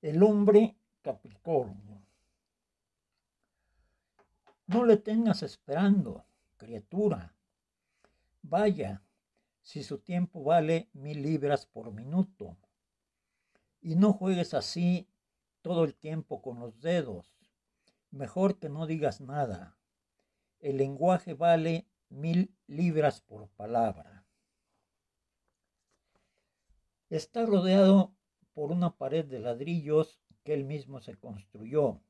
El hombre Capricornio. No le tengas esperando, criatura. Vaya, si su tiempo vale mil libras por minuto. Y no juegues así todo el tiempo con los dedos. Mejor que no digas nada. El lenguaje vale mil libras por palabra. Está rodeado por una pared de ladrillos que él mismo se construyó.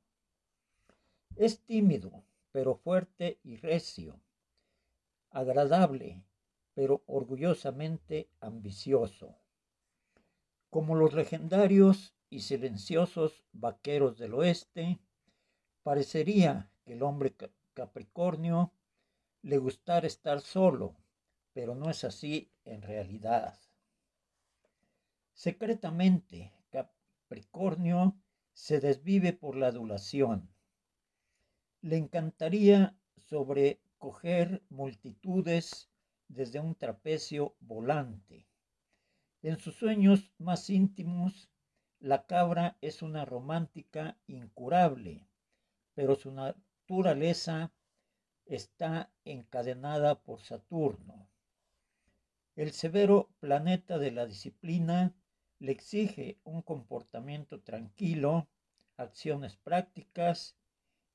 Es tímido, pero fuerte y recio, agradable, pero orgullosamente ambicioso. Como los legendarios y silenciosos vaqueros del oeste, parecería que el hombre Capricornio le gustara estar solo, pero no es así en realidad. Secretamente, Capricornio se desvive por la adulación. Le encantaría sobrecoger multitudes desde un trapecio volante. En sus sueños más íntimos, la cabra es una romántica incurable, pero su naturaleza está encadenada por Saturno. El severo planeta de la disciplina le exige un comportamiento tranquilo, acciones prácticas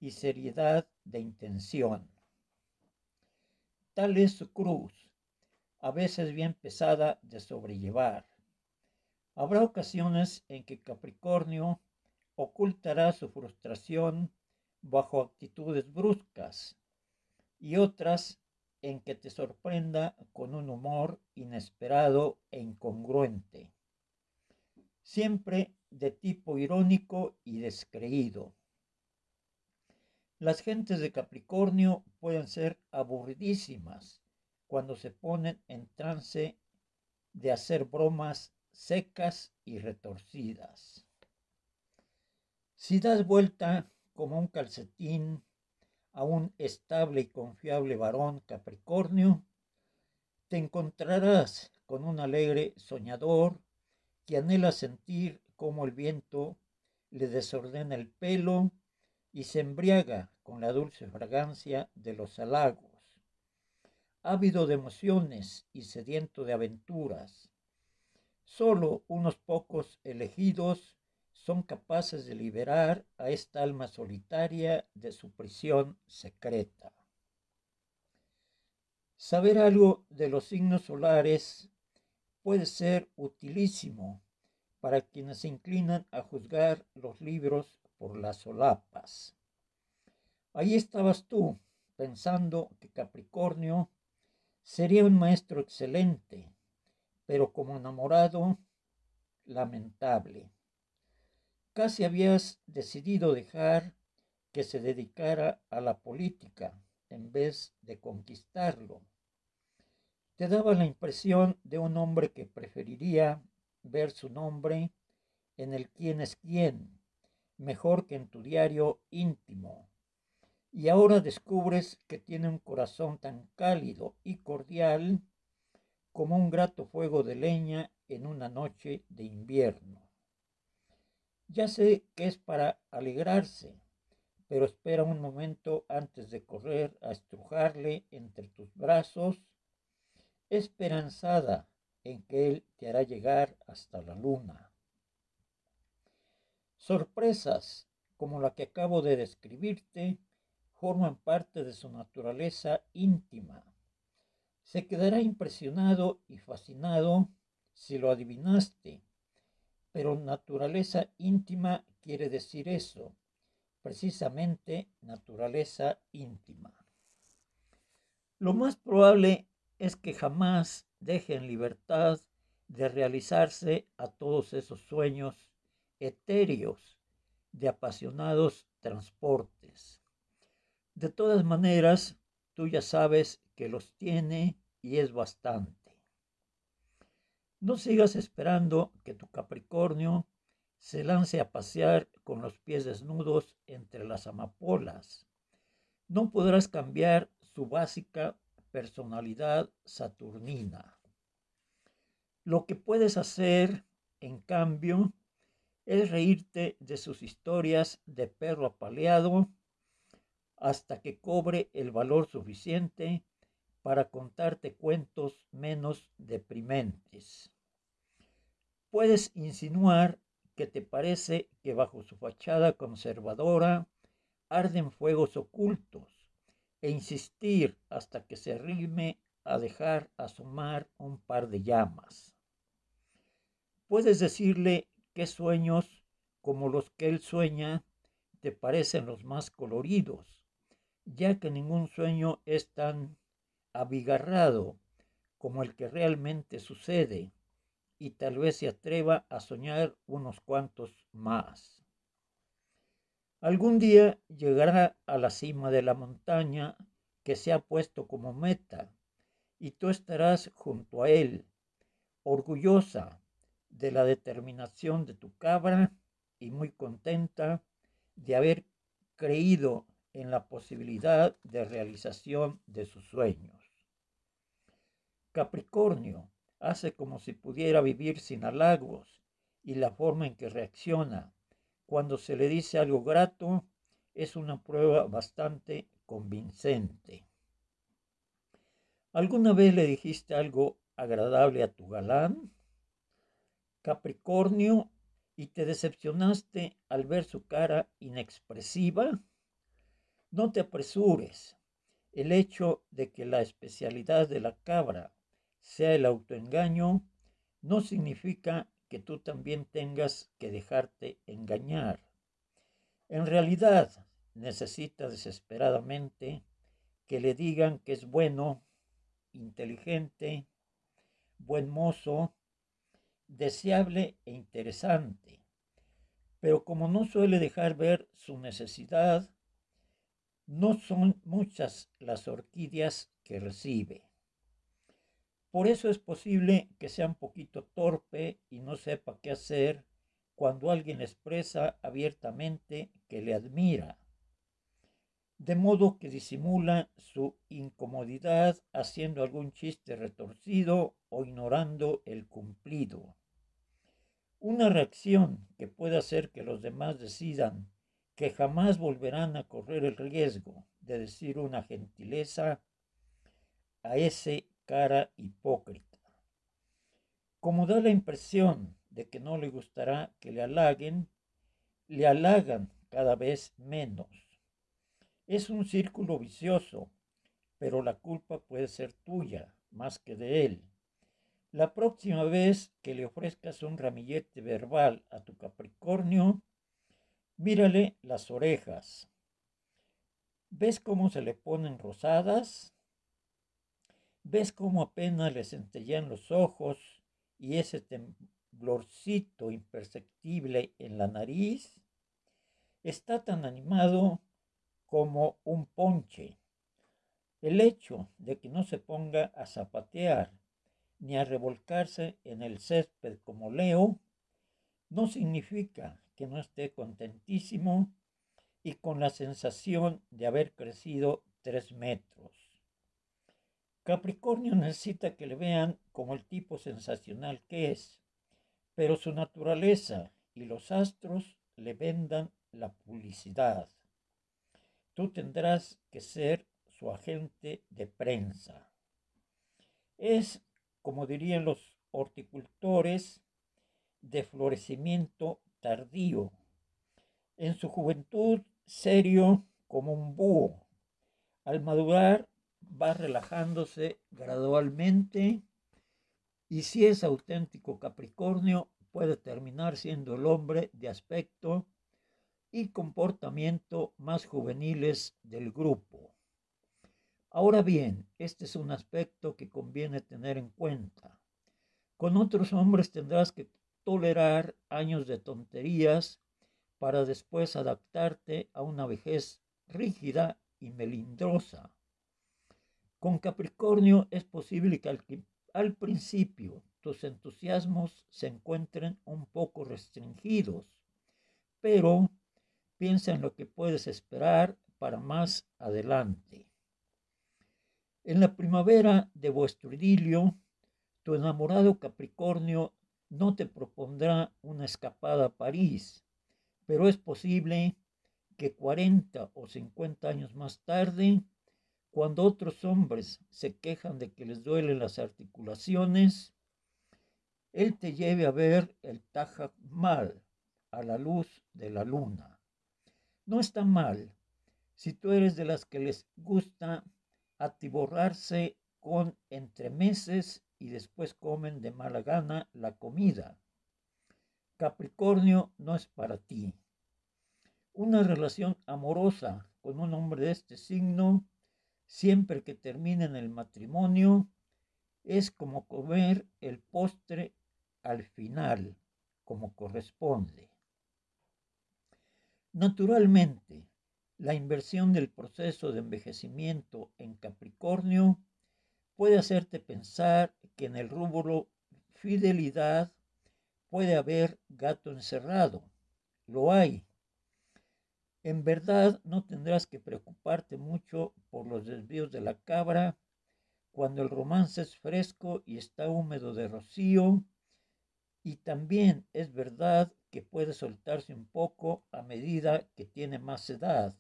y seriedad de intención. Tal es su cruz, a veces bien pesada de sobrellevar. Habrá ocasiones en que Capricornio ocultará su frustración bajo actitudes bruscas y otras en que te sorprenda con un humor inesperado e incongruente siempre de tipo irónico y descreído. Las gentes de Capricornio pueden ser aburridísimas cuando se ponen en trance de hacer bromas secas y retorcidas. Si das vuelta como un calcetín a un estable y confiable varón Capricornio, te encontrarás con un alegre soñador que anhela sentir cómo el viento le desordena el pelo y se embriaga con la dulce fragancia de los halagos. Ávido de emociones y sediento de aventuras, solo unos pocos elegidos son capaces de liberar a esta alma solitaria de su prisión secreta. Saber algo de los signos solares puede ser utilísimo para quienes se inclinan a juzgar los libros por las solapas. Ahí estabas tú, pensando que Capricornio sería un maestro excelente, pero como enamorado, lamentable. Casi habías decidido dejar que se dedicara a la política en vez de conquistarlo te daba la impresión de un hombre que preferiría ver su nombre en el quién es quién, mejor que en tu diario íntimo. Y ahora descubres que tiene un corazón tan cálido y cordial como un grato fuego de leña en una noche de invierno. Ya sé que es para alegrarse, pero espera un momento antes de correr a estrujarle entre tus brazos esperanzada en que Él te hará llegar hasta la luna. Sorpresas como la que acabo de describirte forman parte de su naturaleza íntima. Se quedará impresionado y fascinado si lo adivinaste, pero naturaleza íntima quiere decir eso, precisamente naturaleza íntima. Lo más probable es que jamás deje en libertad de realizarse a todos esos sueños etéreos de apasionados transportes. De todas maneras, tú ya sabes que los tiene y es bastante. No sigas esperando que tu Capricornio se lance a pasear con los pies desnudos entre las amapolas. No podrás cambiar su básica personalidad saturnina. Lo que puedes hacer, en cambio, es reírte de sus historias de perro apaleado hasta que cobre el valor suficiente para contarte cuentos menos deprimentes. Puedes insinuar que te parece que bajo su fachada conservadora arden fuegos ocultos e insistir hasta que se arrime a dejar asomar un par de llamas. Puedes decirle qué sueños, como los que él sueña, te parecen los más coloridos, ya que ningún sueño es tan abigarrado como el que realmente sucede, y tal vez se atreva a soñar unos cuantos más. Algún día llegará a la cima de la montaña que se ha puesto como meta y tú estarás junto a él, orgullosa de la determinación de tu cabra y muy contenta de haber creído en la posibilidad de realización de sus sueños. Capricornio hace como si pudiera vivir sin halagos y la forma en que reacciona cuando se le dice algo grato, es una prueba bastante convincente. ¿Alguna vez le dijiste algo agradable a tu galán? Capricornio, ¿y te decepcionaste al ver su cara inexpresiva? No te apresures. El hecho de que la especialidad de la cabra sea el autoengaño no significa que tú también tengas que dejarte engañar. En realidad, necesita desesperadamente que le digan que es bueno, inteligente, buen mozo, deseable e interesante. Pero como no suele dejar ver su necesidad, no son muchas las orquídeas que recibe. Por eso es posible que sea un poquito torpe y no sepa qué hacer cuando alguien expresa abiertamente que le admira, de modo que disimula su incomodidad haciendo algún chiste retorcido o ignorando el cumplido. Una reacción que puede hacer que los demás decidan que jamás volverán a correr el riesgo de decir una gentileza a ese cara hipócrita. Como da la impresión de que no le gustará que le halaguen, le halagan cada vez menos. Es un círculo vicioso, pero la culpa puede ser tuya más que de él. La próxima vez que le ofrezcas un ramillete verbal a tu Capricornio, mírale las orejas. ¿Ves cómo se le ponen rosadas? ves cómo apenas le centellean los ojos y ese temblorcito imperceptible en la nariz, está tan animado como un ponche. El hecho de que no se ponga a zapatear ni a revolcarse en el césped como Leo, no significa que no esté contentísimo y con la sensación de haber crecido tres metros. Capricornio necesita que le vean como el tipo sensacional que es, pero su naturaleza y los astros le vendan la publicidad. Tú tendrás que ser su agente de prensa. Es, como dirían los horticultores, de florecimiento tardío. En su juventud, serio como un búho. Al madurar, va relajándose gradualmente y si es auténtico Capricornio puede terminar siendo el hombre de aspecto y comportamiento más juveniles del grupo. Ahora bien, este es un aspecto que conviene tener en cuenta. Con otros hombres tendrás que tolerar años de tonterías para después adaptarte a una vejez rígida y melindrosa. Con Capricornio es posible que al, principio tus entusiasmos se encuentren un poco restringidos, pero piensa en lo que puedes esperar para más adelante. En la primavera de vuestro idilio, tu enamorado Capricornio no te propondrá una escapada a París, pero es posible que 40 o 50 años más tarde cuando otros hombres se quejan de que les duelen las articulaciones, Él te lleve a ver el taja mal a la luz de la luna. No está mal si tú eres de las que les gusta atiborrarse con entremeses y después comen de mala gana la comida. Capricornio no es para ti. Una relación amorosa con un hombre de este signo Siempre que terminen el matrimonio, es como comer el postre al final, como corresponde. Naturalmente, la inversión del proceso de envejecimiento en Capricornio puede hacerte pensar que en el rubro fidelidad puede haber gato encerrado. Lo hay. En verdad no tendrás que preocuparte mucho por los desvíos de la cabra cuando el romance es fresco y está húmedo de rocío. Y también es verdad que puede soltarse un poco a medida que tiene más edad.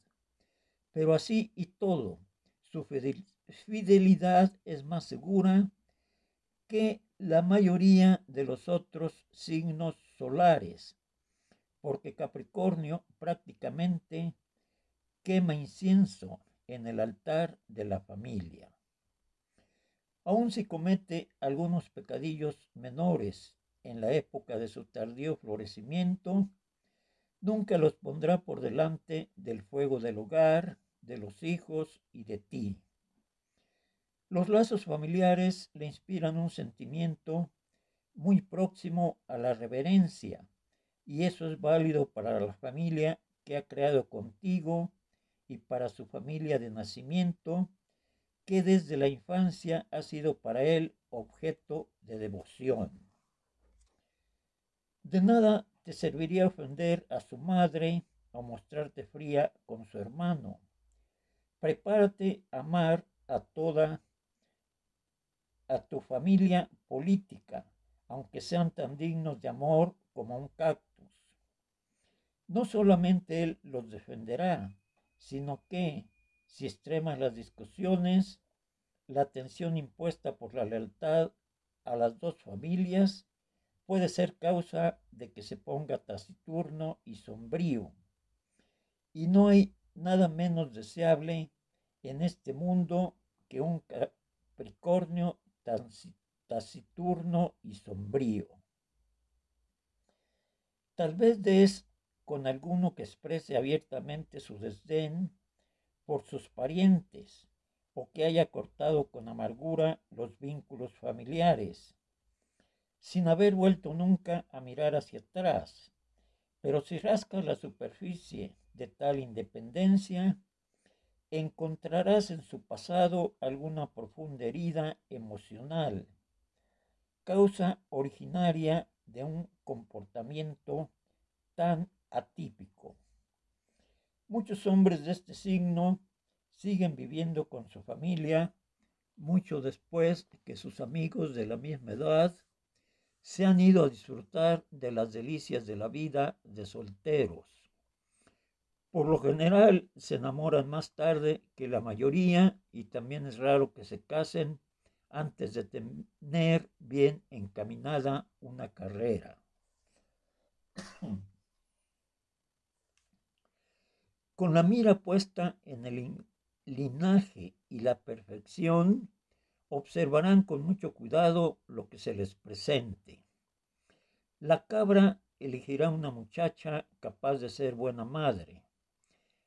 Pero así y todo, su fidelidad es más segura que la mayoría de los otros signos solares porque Capricornio prácticamente quema incienso en el altar de la familia. Aun si comete algunos pecadillos menores en la época de su tardío florecimiento, nunca los pondrá por delante del fuego del hogar, de los hijos y de ti. Los lazos familiares le inspiran un sentimiento muy próximo a la reverencia, y eso es válido para la familia que ha creado contigo y para su familia de nacimiento, que desde la infancia ha sido para él objeto de devoción. De nada te serviría ofender a su madre o mostrarte fría con su hermano. Prepárate a amar a toda a tu familia política, aunque sean tan dignos de amor como un cactus. No solamente él los defenderá, sino que, si extremas las discusiones, la tensión impuesta por la lealtad a las dos familias puede ser causa de que se ponga taciturno y sombrío. Y no hay nada menos deseable en este mundo que un Capricornio taciturno y sombrío. Tal vez de con alguno que exprese abiertamente su desdén por sus parientes o que haya cortado con amargura los vínculos familiares, sin haber vuelto nunca a mirar hacia atrás. Pero si rascas la superficie de tal independencia, encontrarás en su pasado alguna profunda herida emocional, causa originaria de un comportamiento tan atípico. Muchos hombres de este signo siguen viviendo con su familia mucho después que sus amigos de la misma edad se han ido a disfrutar de las delicias de la vida de solteros. Por lo general se enamoran más tarde que la mayoría y también es raro que se casen antes de tener bien encaminada una carrera. Con la mira puesta en el linaje y la perfección, observarán con mucho cuidado lo que se les presente. La cabra elegirá una muchacha capaz de ser buena madre.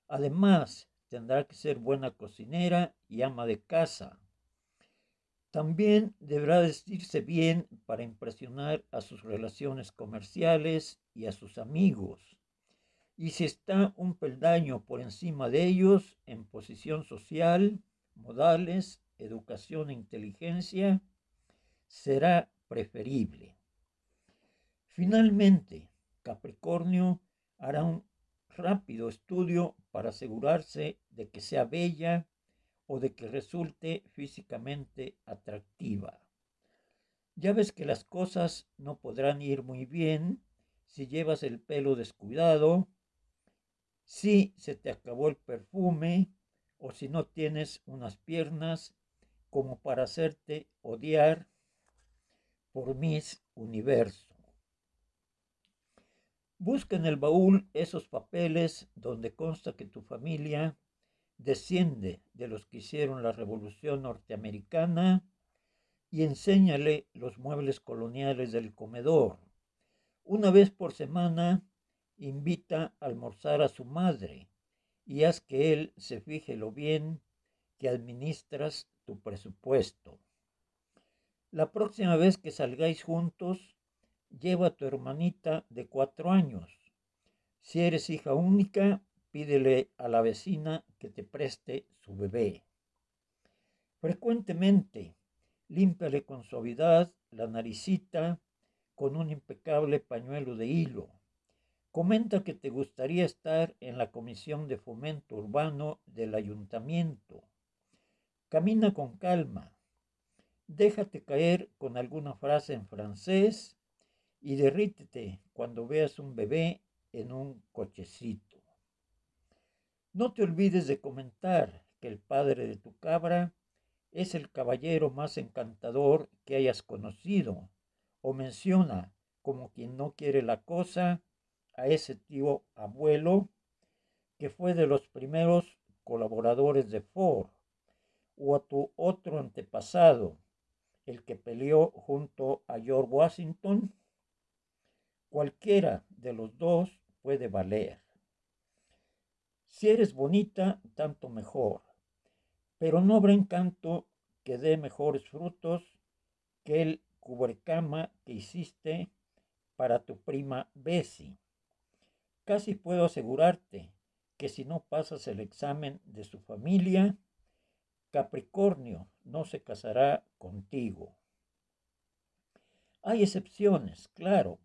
Además, tendrá que ser buena cocinera y ama de casa también deberá decirse bien para impresionar a sus relaciones comerciales y a sus amigos. Y si está un peldaño por encima de ellos en posición social, modales, educación e inteligencia, será preferible. Finalmente, Capricornio hará un rápido estudio para asegurarse de que sea bella o de que resulte físicamente atractiva. Ya ves que las cosas no podrán ir muy bien si llevas el pelo descuidado, si se te acabó el perfume o si no tienes unas piernas como para hacerte odiar por mis universo. Busca en el baúl esos papeles donde consta que tu familia desciende de los que hicieron la Revolución Norteamericana y enséñale los muebles coloniales del comedor. Una vez por semana invita a almorzar a su madre y haz que él se fije lo bien que administras tu presupuesto. La próxima vez que salgáis juntos, lleva a tu hermanita de cuatro años. Si eres hija única, pídele a la vecina que te preste su bebé. Frecuentemente, límpiale con suavidad la naricita con un impecable pañuelo de hilo. Comenta que te gustaría estar en la Comisión de Fomento Urbano del Ayuntamiento. Camina con calma. Déjate caer con alguna frase en francés y derrítete cuando veas un bebé en un cochecito. No te olvides de comentar que el padre de tu cabra es el caballero más encantador que hayas conocido, o menciona, como quien no quiere la cosa, a ese tío abuelo que fue de los primeros colaboradores de Ford, o a tu otro antepasado, el que peleó junto a George Washington. Cualquiera de los dos puede valer. Si eres bonita, tanto mejor, pero no habrá encanto que dé mejores frutos que el cubrecama que hiciste para tu prima Bessie. Casi puedo asegurarte que si no pasas el examen de su familia, Capricornio no se casará contigo. Hay excepciones, claro,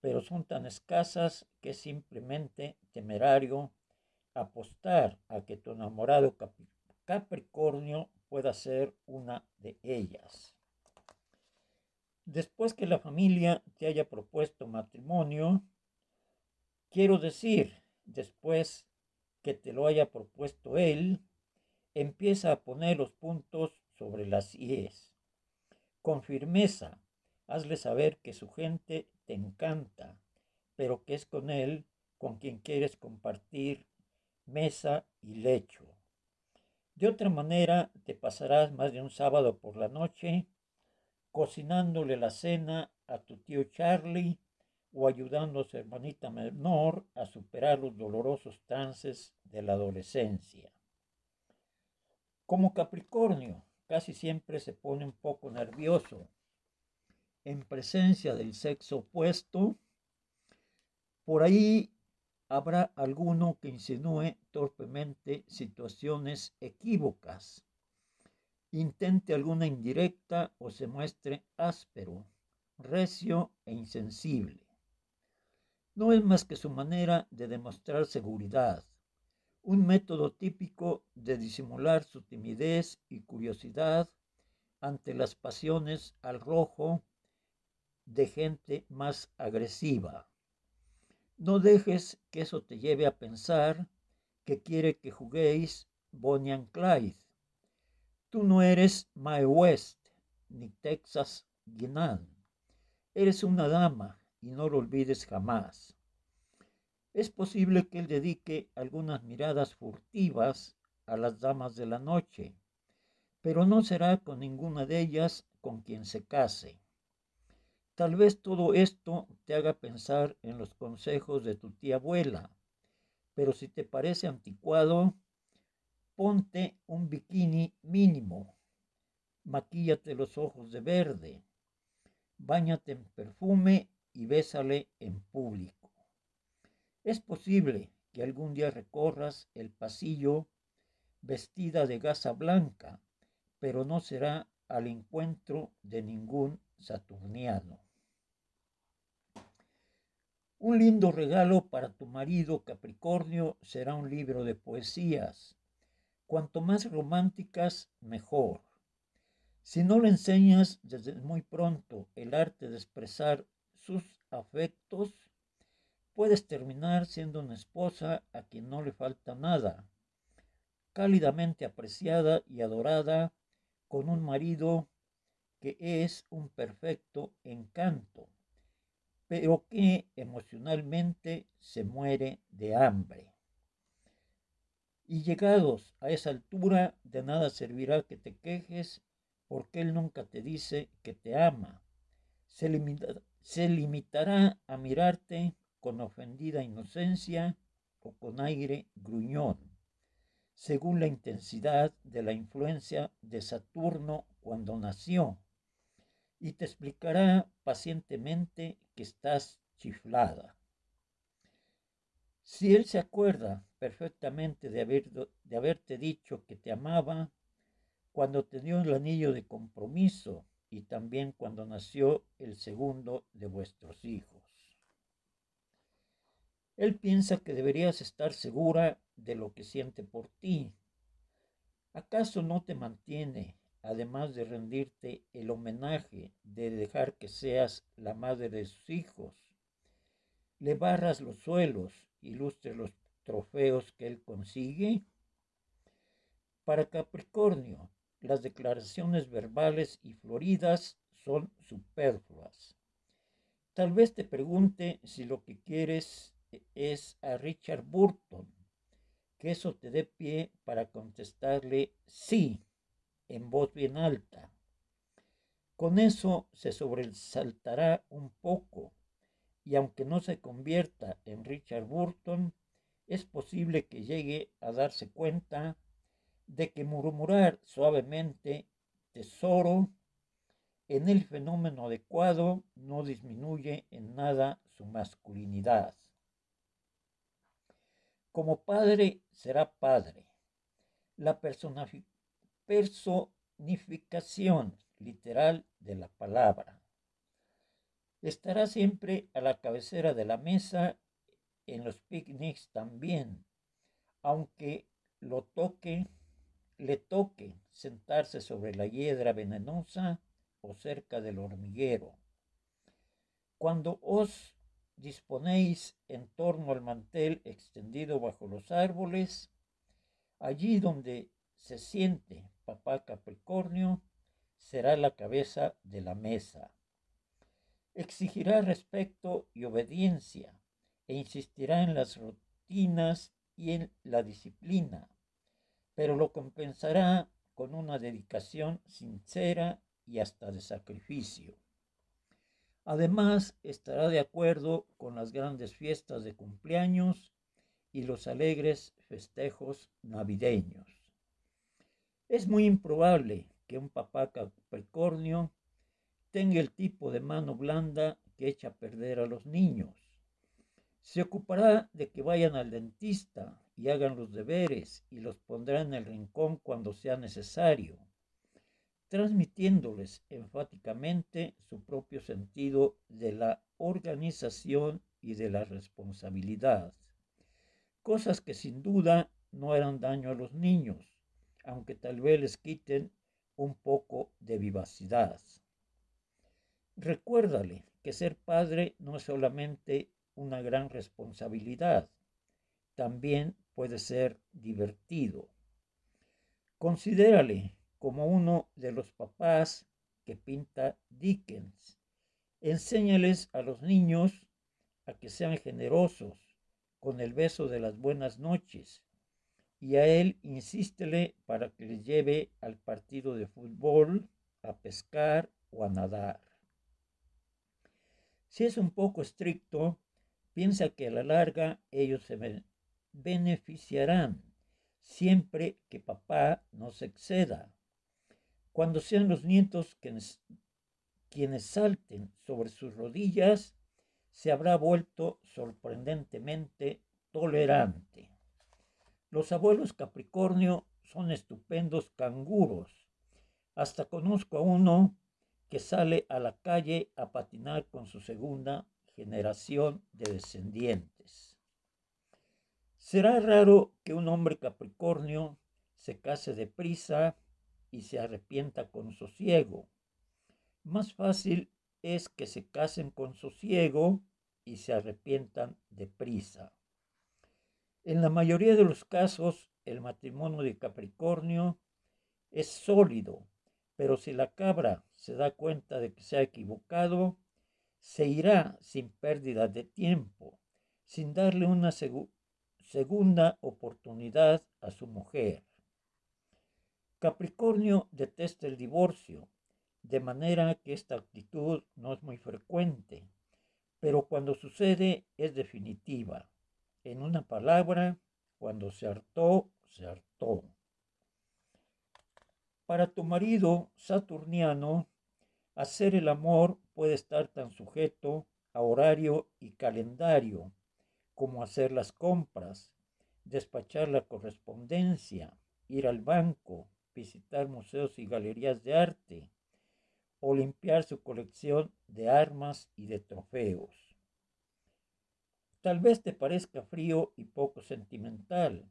pero son tan escasas que es simplemente temerario apostar a que tu enamorado Capricornio pueda ser una de ellas. Después que la familia te haya propuesto matrimonio, quiero decir, después que te lo haya propuesto él, empieza a poner los puntos sobre las IES. Con firmeza, hazle saber que su gente te encanta, pero que es con él con quien quieres compartir mesa y lecho. De otra manera, te pasarás más de un sábado por la noche cocinándole la cena a tu tío Charlie o ayudando a su hermanita menor a superar los dolorosos trances de la adolescencia. Como Capricornio, casi siempre se pone un poco nervioso en presencia del sexo opuesto. Por ahí habrá alguno que insinúe torpemente situaciones equívocas, intente alguna indirecta o se muestre áspero, recio e insensible. No es más que su manera de demostrar seguridad, un método típico de disimular su timidez y curiosidad ante las pasiones al rojo de gente más agresiva. No dejes que eso te lleve a pensar que quiere que juguéis Bonnie and Clyde. Tú no eres Mae West ni Texas Guinan. Eres una dama y no lo olvides jamás. Es posible que él dedique algunas miradas furtivas a las damas de la noche, pero no será con ninguna de ellas con quien se case. Tal vez todo esto te haga pensar en los consejos de tu tía abuela, pero si te parece anticuado, ponte un bikini mínimo, maquíllate los ojos de verde, báñate en perfume y bésale en público. Es posible que algún día recorras el pasillo vestida de gasa blanca, pero no será al encuentro de ningún saturniano. Un lindo regalo para tu marido Capricornio será un libro de poesías. Cuanto más románticas, mejor. Si no le enseñas desde muy pronto el arte de expresar sus afectos, puedes terminar siendo una esposa a quien no le falta nada, cálidamente apreciada y adorada con un marido que es un perfecto encanto pero que emocionalmente se muere de hambre. Y llegados a esa altura, de nada servirá que te quejes, porque Él nunca te dice que te ama. Se, se limitará a mirarte con ofendida inocencia o con aire gruñón, según la intensidad de la influencia de Saturno cuando nació y te explicará pacientemente que estás chiflada. Si él se acuerda perfectamente de, haber, de haberte dicho que te amaba cuando te dio el anillo de compromiso y también cuando nació el segundo de vuestros hijos. Él piensa que deberías estar segura de lo que siente por ti. ¿Acaso no te mantiene además de rendirte el homenaje, de dejar que seas la madre de sus hijos. Le barras los suelos, ilustre los trofeos que él consigue. Para Capricornio, las declaraciones verbales y floridas son superfluas. Tal vez te pregunte si lo que quieres es a Richard Burton, que eso te dé pie para contestarle sí en voz bien alta. Con eso se sobresaltará un poco, y aunque no se convierta en Richard Burton, es posible que llegue a darse cuenta de que murmurar suavemente tesoro en el fenómeno adecuado no disminuye en nada su masculinidad. Como padre será padre. La, persona personificación literal de la palabra. Estará siempre a la cabecera de la mesa, en los picnics también, aunque lo toque, le toque sentarse sobre la hiedra venenosa o cerca del hormiguero. Cuando os disponéis en torno al mantel extendido bajo los árboles, allí donde se siente papá Capricornio será la cabeza de la mesa. Exigirá respeto y obediencia e insistirá en las rutinas y en la disciplina, pero lo compensará con una dedicación sincera y hasta de sacrificio. Además, estará de acuerdo con las grandes fiestas de cumpleaños y los alegres festejos navideños. Es muy improbable que un papá capricornio tenga el tipo de mano blanda que echa a perder a los niños. Se ocupará de que vayan al dentista y hagan los deberes y los pondrá en el rincón cuando sea necesario, transmitiéndoles enfáticamente su propio sentido de la organización y de la responsabilidad, cosas que sin duda no harán daño a los niños, aunque tal vez les quiten un poco de vivacidad. Recuérdale que ser padre no es solamente una gran responsabilidad, también puede ser divertido. Considérale como uno de los papás que pinta Dickens. Enséñales a los niños a que sean generosos con el beso de las buenas noches, y a él insístele para que le lleve al partido de fútbol, a pescar o a nadar. Si es un poco estricto, piensa que a la larga ellos se beneficiarán, siempre que papá no se exceda. Cuando sean los nietos quienes, quienes salten sobre sus rodillas, se habrá vuelto sorprendentemente tolerante. Los abuelos Capricornio son estupendos canguros. Hasta conozco a uno que sale a la calle a patinar con su segunda generación de descendientes. Será raro que un hombre Capricornio se case deprisa y se arrepienta con sosiego. Más fácil es que se casen con sosiego y se arrepientan deprisa. En la mayoría de los casos, el matrimonio de Capricornio es sólido, pero si la cabra se da cuenta de que se ha equivocado, se irá sin pérdida de tiempo, sin darle una segunda oportunidad a su mujer. Capricornio detesta el divorcio, de manera que esta actitud no es muy frecuente, pero cuando sucede es definitiva. En una palabra, cuando se hartó, se hartó. Para tu marido saturniano, hacer el amor puede estar tan sujeto a horario y calendario como hacer las compras, despachar la correspondencia, ir al banco, visitar museos y galerías de arte o limpiar su colección de armas y de trofeos. Tal vez te parezca frío y poco sentimental,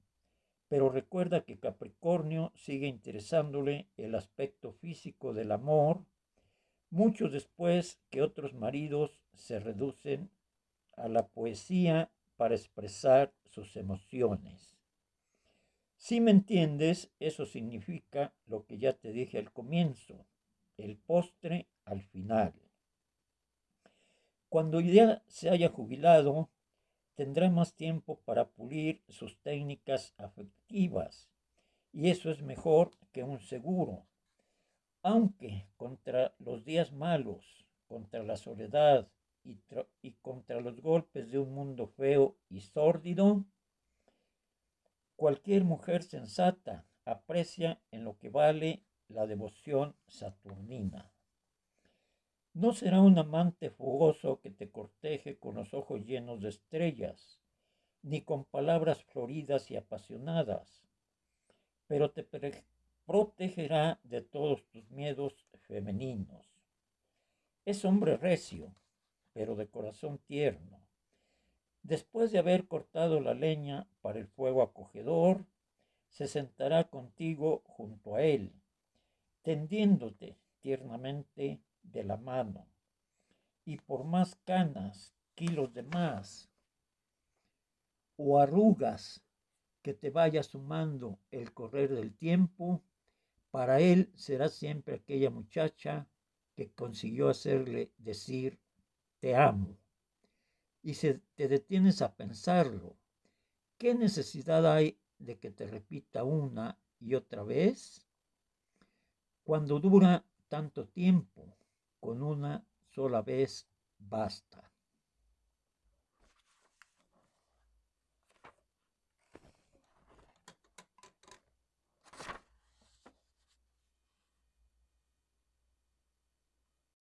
pero recuerda que Capricornio sigue interesándole el aspecto físico del amor mucho después que otros maridos se reducen a la poesía para expresar sus emociones. Si me entiendes, eso significa lo que ya te dije al comienzo, el postre al final. Cuando idea se haya jubilado, tendrá más tiempo para pulir sus técnicas afectivas. Y eso es mejor que un seguro. Aunque contra los días malos, contra la soledad y, contra los golpes de un mundo feo y sórdido, cualquier mujer sensata aprecia en lo que vale la devoción saturnina. No será un amante fugoso que te corteje con los ojos llenos de estrellas, ni con palabras floridas y apasionadas, pero te protegerá de todos tus miedos femeninos. Es hombre recio, pero de corazón tierno. Después de haber cortado la leña para el fuego acogedor, se sentará contigo junto a él, tendiéndote tiernamente de la mano. Y por más canas, kilos de más, o arrugas que te vaya sumando el correr del tiempo, para él será siempre aquella muchacha que consiguió hacerle decir te amo. Y si te detienes a pensarlo, ¿qué necesidad hay de que te repita una y otra vez? Cuando dura tanto tiempo, con una sola vez basta.